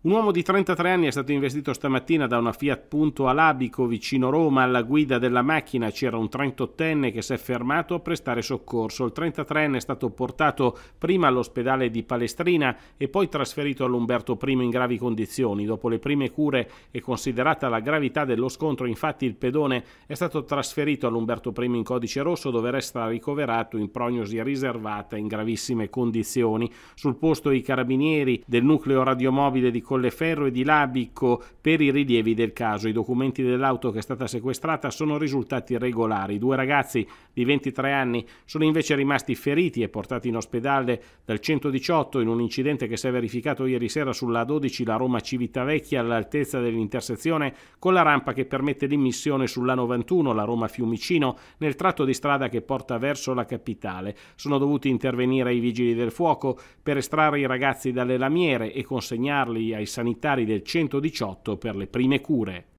Un uomo di 33 anni è stato investito stamattina da una Fiat Punto Alabico vicino Roma. Alla guida della macchina c'era un 38enne che si è fermato a prestare soccorso. Il 33enne è stato portato prima all'ospedale di Palestrina e poi trasferito all'Umberto I in gravi condizioni. Dopo le prime cure e considerata la gravità dello scontro, infatti, il pedone è stato trasferito all'Umberto I in codice rosso dove resta ricoverato in prognosi riservata in gravissime condizioni. Sul posto i carabinieri del nucleo radiomobile di Colleferro e di Labico per i rilievi del caso. I documenti dell'auto che è stata sequestrata sono risultati regolari. due ragazzi di 23 anni sono invece rimasti feriti e portati in ospedale dal 118 in un incidente che si è verificato ieri sera sulla 12 la Roma Civitavecchia all'altezza dell'intersezione con la rampa che permette l'immissione sulla 91 la Roma Fiumicino nel tratto di strada che porta verso la capitale. Sono dovuti intervenire i vigili del fuoco per estrarre i ragazzi dalle lamiere e consegnarli ai sanitari del 118 per le prime cure.